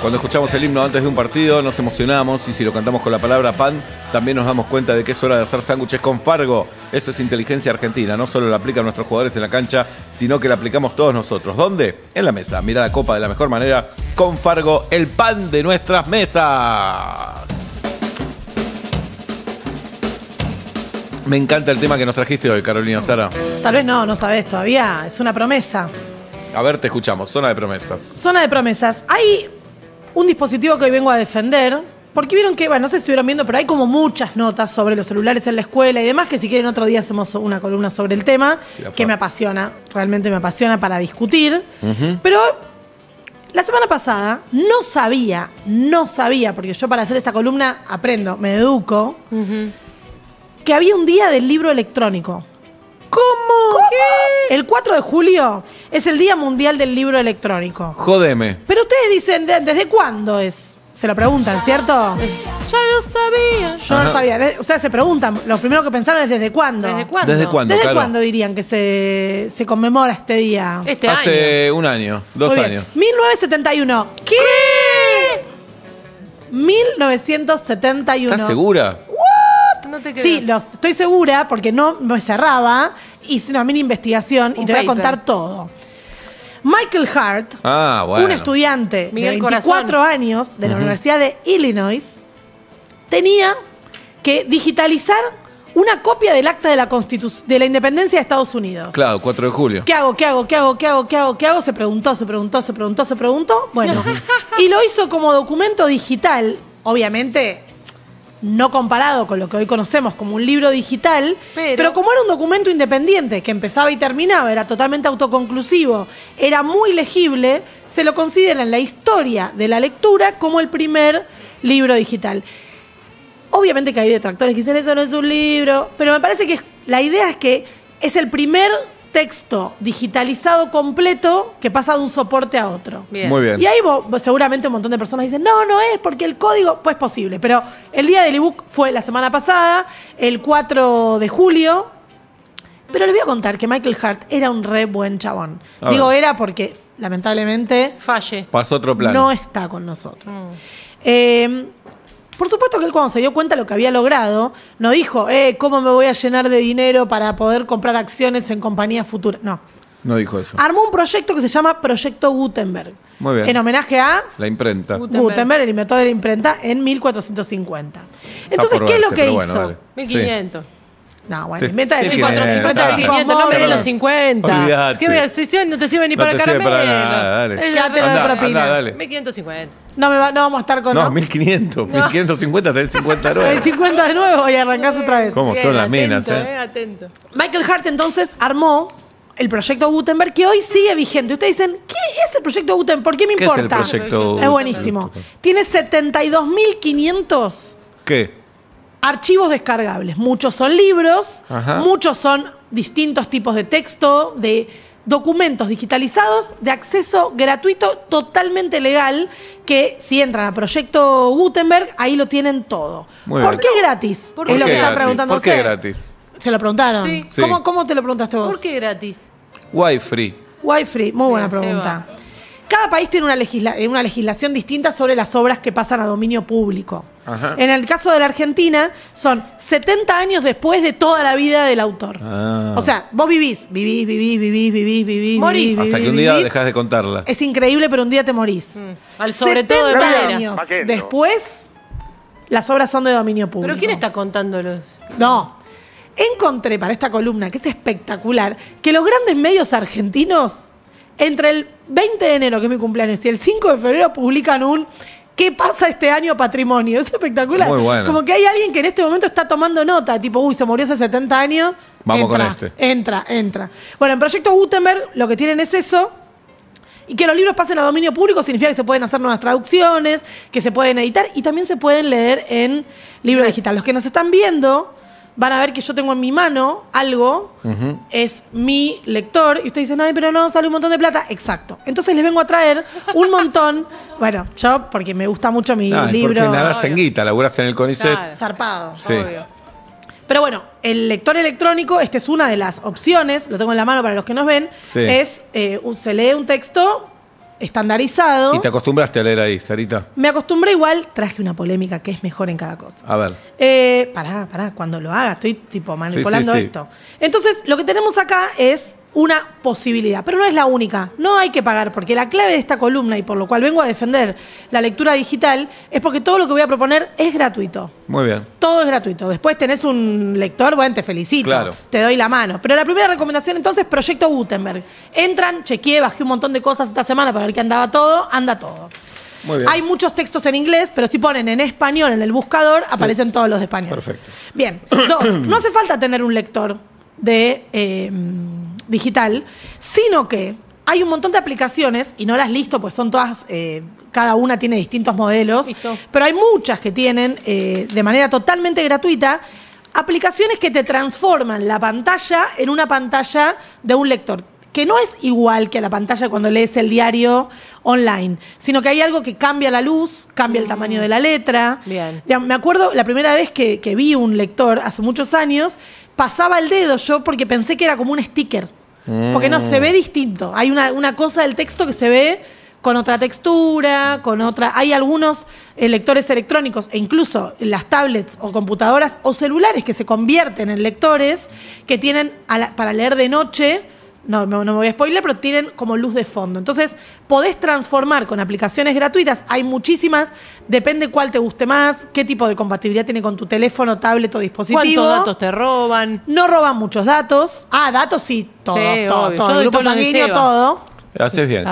Cuando escuchamos el himno antes de un partido nos emocionamos y si lo cantamos con la palabra pan también nos damos cuenta de que es hora de hacer sándwiches con Fargo. Eso es inteligencia argentina, no solo la aplican nuestros jugadores en la cancha, sino que la aplicamos todos nosotros. ¿Dónde? En la mesa. Mira la copa de la mejor manera con Fargo, el pan de nuestras mesas. Me encanta el tema que nos trajiste hoy, Carolina Sara. Tal vez no, no sabes todavía, es una promesa. A ver, te escuchamos, zona de promesas. Zona de promesas. Hay un dispositivo que hoy vengo a defender, porque vieron que, bueno, no sé si estuvieron viendo, pero hay como muchas notas sobre los celulares en la escuela y demás, que si quieren otro día hacemos una columna sobre el tema, que me apasiona, realmente me apasiona para discutir. Pero la semana pasada no sabía, no sabía, porque yo para hacer esta columna aprendo, me educo, que había un día del libro electrónico. ¿Cómo? ¿Qué? El 4 de julio es el Día Mundial del Libro Electrónico. Jodeme. Pero ustedes dicen, ¿desde cuándo es? Se lo preguntan, ¿cierto? Ya lo sabía. Yo no lo sabía. Ustedes se preguntan, lo primero que pensaron es ¿desde cuándo? ¿Desde cuándo? ¿Desde cuándo? dirían que se, conmemora este día? Este año. Hace un año, dos años. 1971. ¿Qué? 1971. ¿Estás segura? Sí, estoy segura porque no me cerraba. Hice una mini investigación y te voy a contar todo. Michael Hart, ah, un estudiante de 24 años de la Universidad de Illinois, tenía que digitalizar una copia del acta de la, de la independencia de Estados Unidos. Claro, 4 de julio. ¿Qué hago? ¿Qué hago? ¿Qué hago? ¿Qué hago? ¿Qué hago? ¿Qué hago? Se preguntó, se preguntó, se preguntó, se preguntó. Bueno, y lo hizo como documento digital. Obviamente, no comparado con lo que hoy conocemos como un libro digital, pero, como era un documento independiente que empezaba y terminaba, era totalmente autoconclusivo, era muy legible, se lo considera en la historia de la lectura como el primer libro digital. Obviamente que hay detractores que dicen eso no es un libro, pero me parece que la idea es que es el primer texto digitalizado completo que pasa de un soporte a otro. Muy bien. Y ahí seguramente un montón de personas dicen, no, no es, porque el código, pues posible. Pero el día del ebook fue la semana pasada, el 4 de julio. Pero les voy a contar que Michael Hart era un re buen chabón. Digo, era porque lamentablemente... Falle. Pasó otro plan. No está con nosotros. Mm. Eh, por supuesto que él cuando se dio cuenta de lo que había logrado, no dijo, eh, ¿cómo me voy a llenar de dinero para poder comprar acciones en compañías futuras? No. No dijo eso. Armó un proyecto que se llama Proyecto Gutenberg. Muy bien. En homenaje a... La imprenta. Gutenberg, el inventor de la imprenta, en 1450. Entonces, ¿qué es lo que hizo? 1500. No, bueno, inventa 1450, de no me den los 50. Olvidate. ¿Qué me no te sirve ni para el caramelo. para nada, dale. Ya te lo doy propina. Anda, dale. 1550. No, no vamos a estar con. No, 1500. 1550, tenés 50 de nuevo. Tenés 50 de nuevo y arrancás otra vez. ¿Cómo son las minas, eh? eh? Atento. Michael Hart entonces armó el proyecto Gutenberg, que hoy sigue vigente. Ustedes dicen, ¿qué es el proyecto Gutenberg? ¿Por qué me importa? ¿Qué es el proyecto Es buenísimo. Tiene 72.500. ¿Qué? archivos descargables. Muchos son libros, muchos son distintos tipos de texto, de documentos digitalizados de acceso gratuito, totalmente legal, que si entran a Proyecto Gutenberg, ahí lo tienen todo. ¿Por qué gratis? es lo que gratis? ¿Por qué gratis? Se lo preguntaron. ¿Cómo, te lo preguntaste vos? ¿Por qué gratis? Wi-Free. Wi-Free, muy buena pregunta. Cada país tiene una, una legislación distinta sobre las obras que pasan a dominio público. En el caso de la Argentina, son 70 años después de toda la vida del autor. Ah. O sea, vos vivís, vivís, vivís, vivís, vivís, vivís. Morís. Hasta que un día dejas de contarla. Es increíble, pero un día te morís. Mm. sobre todo de años después, las obras son de dominio público. ¿Pero quién está contándolos? No. Encontré para esta columna, que es espectacular, que los grandes medios argentinos, entre el 20 de enero, que es mi cumpleaños, y el 5 de febrero, publican un ¿Qué pasa este año patrimonio? Es espectacular. Como que hay alguien que en este momento está tomando nota, tipo, uy, se murió hace 70 años. Vamos entra, con este. Entra, entra. Bueno, en Proyecto Gutenberg lo que tienen es eso. Y que los libros pasen a dominio público significa que se pueden hacer nuevas traducciones, que se pueden editar y también se pueden leer en libro digital. Los que nos están viendo van a ver que yo tengo en mi mano algo, es mi lector, y ustedes dicen, ay, pero no, sale un montón de plata. Exacto. Entonces les vengo a traer un montón, bueno, yo porque me gusta mucho mi libro. Porque nada cenguita laburas en el CONICET. Zarpado. Obvio. Pero bueno, el lector electrónico, esta es una de las opciones, lo tengo en la mano para los que nos ven, es, eh, se lee un texto estandarizado. Y te acostumbraste a leer ahí, Sarita. Me acostumbré igual, traje una polémica que es mejor en cada cosa. A ver. Eh, pará, pará, cuando lo haga, estoy tipo manipulando esto. Entonces, lo que tenemos acá es una posibilidad, pero no es la única, no hay que pagar, porque la clave de esta columna y por lo cual vengo a defender la lectura digital es porque todo lo que voy a proponer es gratuito. Muy bien. Todo es gratuito. Después tenés un lector, bueno, te felicito, claro. te doy la mano. Pero la primera recomendación entonces, Proyecto Gutenberg. Entran, chequeé, bajé un montón de cosas esta semana para ver que andaba todo, anda todo. Muy bien. Hay muchos textos en inglés, pero si ponen en español en el buscador, aparecen todos los de español. Perfecto. Bien. Dos, no hace falta tener un lector de... Eh, digital, sino que hay un montón de aplicaciones, y no las listo, pues son todas, eh, cada una tiene distintos modelos, pero hay muchas que tienen eh, de manera totalmente gratuita aplicaciones que te transforman la pantalla en una pantalla de un lector que no es igual que la pantalla cuando lees el diario online, sino que hay algo que cambia la luz, cambia el mm. tamaño de la letra. Me acuerdo la primera vez que vi un lector hace muchos años, pasaba el dedo yo porque pensé que era como un sticker. Porque no, se mm. ve distinto. Hay una, cosa del texto que se ve con otra textura, con otra. Hay algunos eh, lectores electrónicos e incluso las tablets o computadoras o celulares que se convierten en lectores que tienen para leer de noche no, no, me voy a spoiler, pero tienen como luz de fondo. Entonces, podés transformar con aplicaciones gratuitas, hay muchísimas, depende cuál te guste más, qué tipo de compatibilidad tiene con tu teléfono, tablet o dispositivo. ¿Cuántos datos te roban? No roban muchos datos. Ah, datos sí, todos, todos, todos. todo. Haces bien.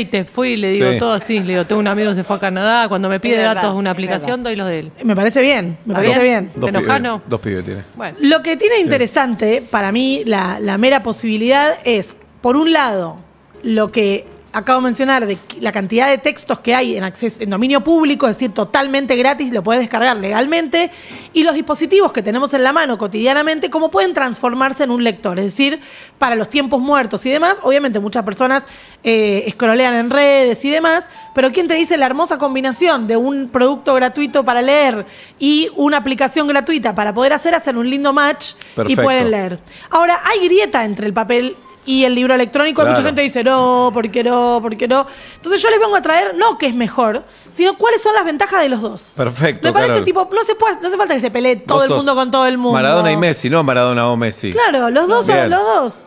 y te fui, le digo todo así. Le digo, tengo un amigo que se fue a Canadá. Cuando me pide datos de una aplicación, doy los de él. Eh, me parece bien, me parece bien. pibes, Dos pibes tiene. Bueno, Lo que tiene interesante para mí la mera posibilidad es, por un lado, lo que acabo de mencionar la cantidad de textos que hay en, dominio público, es decir, totalmente gratis, lo puedes descargar legalmente, y los dispositivos que tenemos en la mano cotidianamente, cómo pueden transformarse en un lector, es decir, para los tiempos muertos y demás, obviamente muchas personas eh, escrolean en redes y demás, pero ¿quién te dice la hermosa combinación de un producto gratuito para leer y una aplicación gratuita para poder hacer, hacer un lindo match y pueden leer? Ahora, hay grieta entre el papel y el libro electrónico. hay Mucha gente dice, no, ¿por qué no? ¿Por no? Entonces yo les vengo a traer, no que es mejor, sino cuáles son las ventajas de los dos. Perfecto. Me parece tipo, no se puede, hace falta que se pelee todo el mundo con todo el mundo. Maradona y Messi, no Maradona o Messi. Claro, los dos los dos.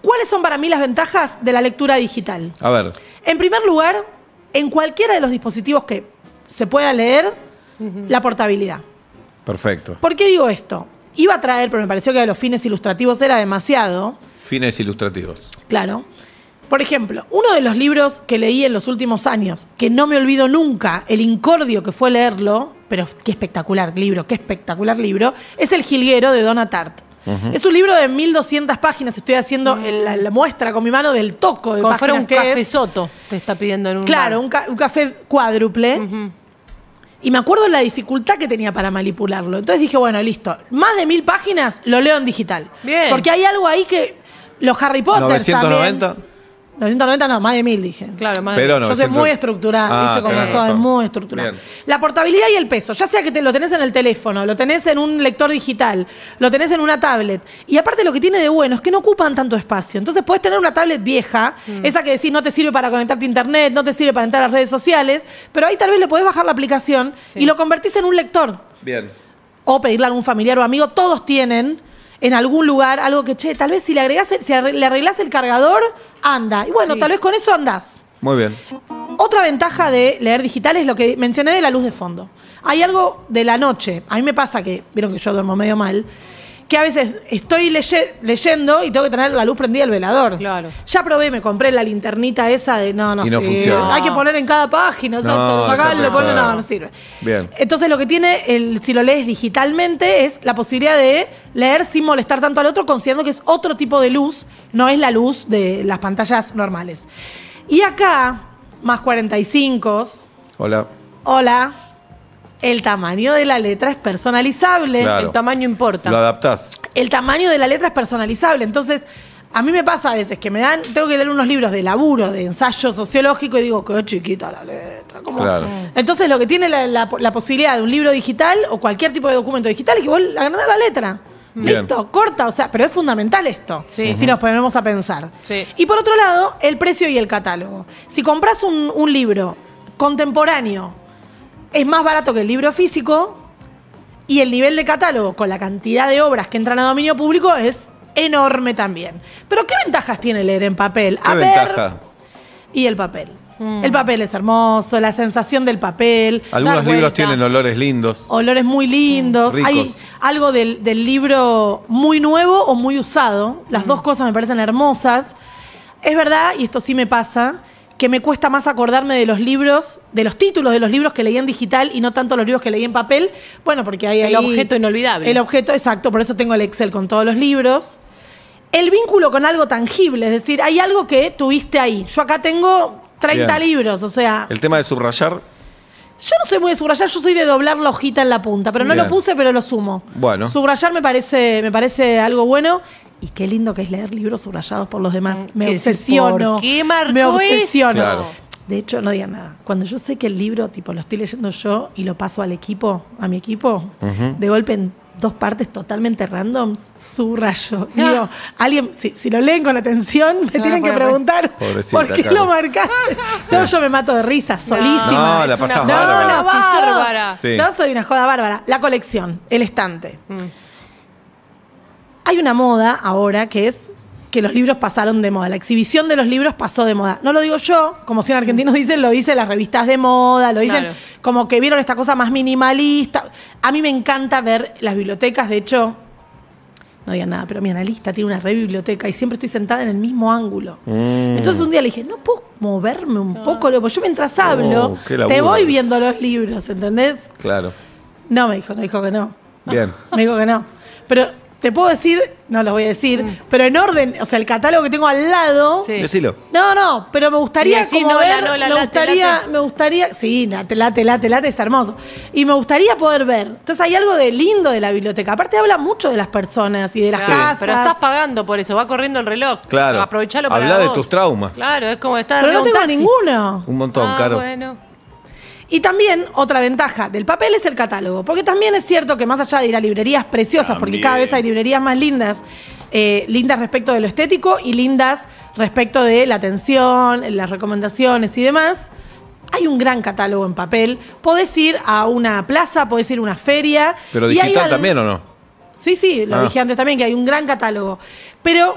¿Cuáles son para mí las ventajas de la lectura digital? A ver. En primer lugar, en cualquiera de los dispositivos que se pueda leer, la portabilidad. Perfecto. ¿Por qué digo esto? iba a traer, pero me pareció que de los fines ilustrativos era demasiado. Fines ilustrativos. Claro. Por ejemplo, uno de los libros que leí en los últimos años, que no me olvido nunca, el incordio que fue leerlo, pero qué espectacular libro, qué espectacular libro, es El Jilguero de Donat. Es un libro de 1200 páginas. Estoy haciendo mm. la, muestra con mi mano del toco de Como páginas fuera un café soto, te está pidiendo en un. Claro, un, café cuádruple. Y me acuerdo la dificultad que tenía para manipularlo. Entonces dije, bueno, listo, más de mil páginas lo leo en digital. Bien. Porque hay algo ahí que los Harry Potter también. 990 no, más de 1000 dije. Claro, más de Yo soy muy estructurada, ¿viste? Ah, como muy estructurada. La portabilidad y el peso, ya sea que te, lo tenés en el teléfono, lo tenés en un lector digital, lo tenés en una tablet. Y aparte lo que tiene de bueno es que no ocupan tanto espacio. Entonces puedes tener una tablet vieja, mm. esa que decís no te sirve para conectarte a internet, no te sirve para entrar a las redes sociales, pero ahí tal vez le podés bajar la aplicación y lo convertís en un lector. Bien. O pedirle a algún familiar o amigo, todos tienen en algún lugar, algo que, che, tal vez si le, agregás, si le arreglás el cargador, anda. Y bueno, tal vez con eso andás. Muy bien. Otra ventaja de leer digital es lo que mencioné de la luz de fondo. Hay algo de la noche. A mí me pasa que, vieron que yo duermo medio mal que a veces estoy leyendo y tengo que tener la luz prendida el velador. Claro. Ya probé, me compré la linternita esa de no, no, Hay que poner en cada página, no, sirve. Bien. Entonces lo que tiene, el, si lo lees digitalmente, es la posibilidad de leer sin molestar tanto al otro, considerando que es otro tipo de luz, no es la luz de las pantallas normales. Y acá, más 45. Hola. Hola el tamaño de la letra es personalizable. El tamaño importa. Lo adaptás. El tamaño de la letra es personalizable. Entonces, a mí me pasa a veces que me dan, tengo que leer unos libros de laburo, de ensayo sociológico, y digo, qué chiquita la letra. Entonces, lo que tiene la, posibilidad de un libro digital o cualquier tipo de documento digital es que vos agrandás la letra. Listo, corta, o sea, pero es fundamental esto, si nos ponemos a pensar. Y por otro lado, el precio y el catálogo. Si compras un libro contemporáneo es más barato que el libro físico y el nivel de catálogo con la cantidad de obras que entran a dominio público es enorme también. Pero ¿qué ventajas tiene leer en papel? ¿Qué a ventaja? Y el papel. Mm. El papel es hermoso, la sensación del papel. Algunos libros tienen olores lindos. Olores muy lindos. Mm, Hay algo del, libro muy nuevo o muy usado. Las mm. dos cosas me parecen hermosas. Es verdad, y esto sí me pasa, que me cuesta más acordarme de los libros, de los títulos de los libros que leí en digital y no tanto los libros que leí en papel. Bueno, porque hay El objeto inolvidable. El objeto, exacto, por eso tengo el Excel con todos los libros. El vínculo con algo tangible, es decir, hay algo que tuviste ahí. Yo acá tengo 30 libros, o sea. El tema de subrayar. Yo no soy muy de subrayar, yo soy de doblar la hojita en la punta, pero no lo puse, pero lo sumo. Bueno. Subrayar me parece, me parece algo bueno y qué lindo que es leer libros subrayados por los demás. Mm, me obsesiono. me obsesiono. De hecho, no digan nada. Cuando yo sé que el libro, tipo, lo estoy leyendo yo y lo paso al equipo, a mi equipo, de golpe en dos partes totalmente randoms, subrayo. Y Digo, alguien, si, lo leen con atención, se tienen que preguntar por qué lo marcaron. yo yo me mato de risa, solísima. No, la pasás bárbara. No, no, bárbara. Yo soy una joda bárbara. La colección, el estante. Mm hay una moda ahora que es que los libros pasaron de moda. La exhibición de los libros pasó de moda. No lo digo yo, como si en argentinos mm. dicen, lo dicen las revistas de moda, lo dicen como que vieron esta cosa más minimalista. A mí me encanta ver las bibliotecas, de hecho, no digan nada, pero mi analista tiene una re biblioteca y siempre estoy sentada en el mismo ángulo. Mm. Entonces un día le dije, no puedo moverme un ah. poco, Porque Yo mientras hablo, oh, te voy viendo los libros, ¿entendés? Claro. No, me dijo, no dijo que no. Bien. Me dijo que no. Pero te puedo decir, no los voy a decir, mm. pero en orden, o sea, el catálogo que tengo al lado. Sí. Decilo. No, no, pero me gustaría como ver, me gustaría, me gustaría, sí, late, late, late, late, es hermoso. Y me gustaría poder ver. Entonces hay algo de lindo de la biblioteca. Aparte habla mucho de las personas y de las casas. Pero estás pagando por eso, va corriendo el reloj. Claro. Aprovecharlo. para Habla de tus traumas. Claro, es como estar Pero no tengo ninguno. Un montón, ah, claro. bueno. Y también otra ventaja del papel es el catálogo, porque también es cierto que más allá de ir a librerías preciosas, porque cada vez hay librerías más lindas, eh, lindas respecto de lo estético y lindas respecto de la atención, las recomendaciones y demás, hay un gran catálogo en papel. Podés ir a una plaza, podés ir a una feria. Pero digital también o no? Sí, sí, lo ah. dije antes también, que hay un gran catálogo. Pero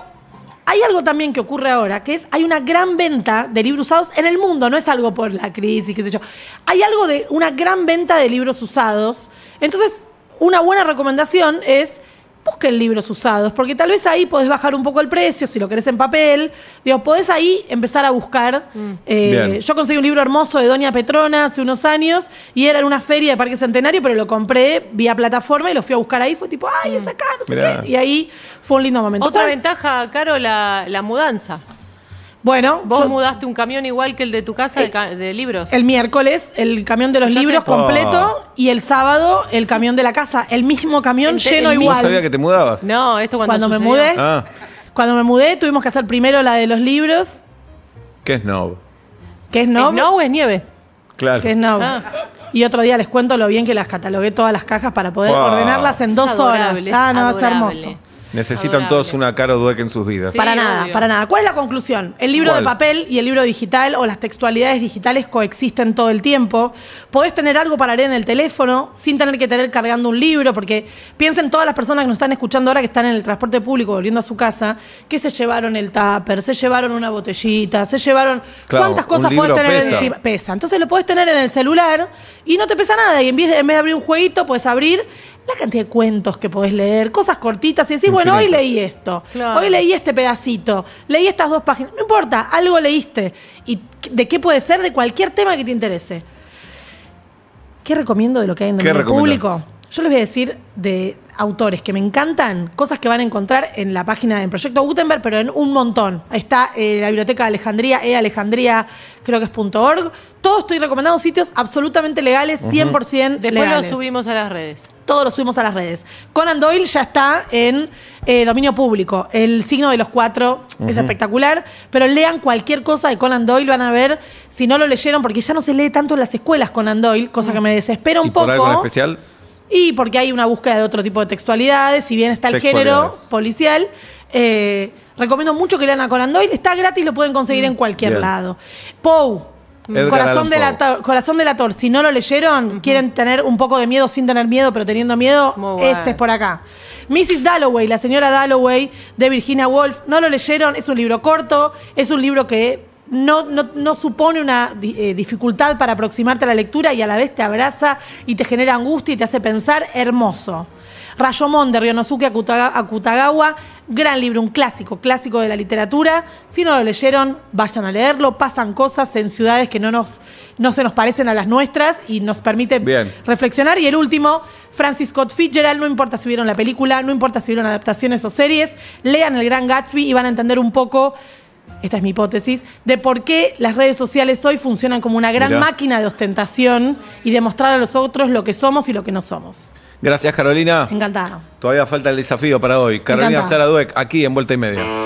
hay algo también que ocurre ahora, que es hay una gran venta de libros usados en el mundo, no es algo por la crisis, qué sé yo. Hay algo de una gran venta de libros usados. Entonces, una buena recomendación es busquen libros usados, porque tal vez ahí podés bajar un poco el precio, si lo querés en papel. Digo, podés ahí empezar a buscar. Mm. Eh, yo conseguí un libro hermoso de Doña Petrona hace unos años y era en una feria de Parque Centenario, pero lo compré vía plataforma y lo fui a buscar ahí. Fue tipo, ay, es mm. acá, no sé qué. Y ahí fue un lindo momento. Otra ventaja, Caro, la mudanza. Bueno, vos mudaste un camión igual que el de tu casa de, eh, libros. El miércoles, el camión de los libros completo ah. y el sábado, el camión de la casa. El mismo camión lleno igual. No sabía que te mudabas. No, esto cuando, me mudé. Ah. Cuando me mudé, tuvimos que hacer primero la de los libros. ¿Qué es snow? ¿Qué es snow? Snow es nieve. Claro. ¿Qué es snow? Ah. Y otro día les cuento lo bien que las catalogué todas las cajas para poder ordenarlas en dos horas. Ah, no, es hermoso. Necesitan todos una Caro que en sus vidas. para nada, para nada. ¿Cuál es la conclusión? El libro de papel y el libro digital o las textualidades digitales coexisten todo el tiempo. Podés tener algo para leer en el teléfono sin tener que tener cargando un libro, porque piensen todas las personas que nos están escuchando ahora que están en el transporte público volviendo a su casa, que se llevaron el tupper, se llevaron una botellita, se llevaron... ¿Cuántas cosas podés tener pesa. encima? Pesa. Entonces lo podés tener en el celular y no te pesa nada. Y en vez de, en vez de abrir un jueguito, puedes abrir la cantidad de cuentos que podés leer, cosas cortitas, y decís, bueno, hoy leí esto, hoy leí este pedacito, leí estas dos páginas, no importa, algo leíste. ¿Y de qué puede ser? De cualquier tema que te interese. ¿Qué recomiendo de lo que hay en el público? Yo les voy a decir de autores que me encantan, cosas que van a encontrar en la página del Proyecto Gutenberg, pero en un montón. Ahí está eh, la Biblioteca de Alejandría, ealejandría, creo que es .org. Todos estoy recomendando sitios absolutamente legales, 100% legales. Después los subimos a las redes. Todos los subimos a las redes. Conan Doyle ya está en eh, dominio público. El signo de los cuatro es espectacular, pero lean cualquier cosa de Conan Doyle, van a ver si no lo leyeron, porque ya no se lee tanto en las escuelas Conan Doyle, cosa mm. que me desespera un poco. Por algo especial? Y porque hay una búsqueda de otro tipo de textualidades, si bien está el género policial. Eh, recomiendo mucho que lean a Conan Doyle. Está gratis, lo pueden conseguir en mm. cualquier lado. Poe. Mm, corazón de, la corazón de la Tor, si no lo leyeron, quieren tener un poco de miedo sin tener miedo, pero teniendo miedo, este es por acá. Mrs. Dalloway, la señora Dalloway de Virginia Woolf, no lo leyeron, es un libro corto, es un libro que no, supone una eh, dificultad para aproximarte a la lectura y a la vez te abraza y te genera angustia y te hace pensar, hermoso. Rayomón de Ryonosuke Akutagawa, gran libro, un clásico, clásico de la literatura. Si no lo leyeron, vayan a leerlo. Pasan cosas en ciudades que no, nos, no se nos parecen a las nuestras y nos permite reflexionar. Y el último, Francis Scott Fitzgerald, no importa si vieron la película, no importa si vieron adaptaciones o series, lean El Gran Gatsby y van a entender un poco esta es mi hipótesis, de por qué las redes sociales hoy funcionan como una gran máquina de ostentación y de mostrar a los otros lo que somos y lo que no somos. Gracias, Carolina. Encantada. Todavía falta el desafío para hoy. Carolina Sara Dueck, aquí en Vuelta y Media.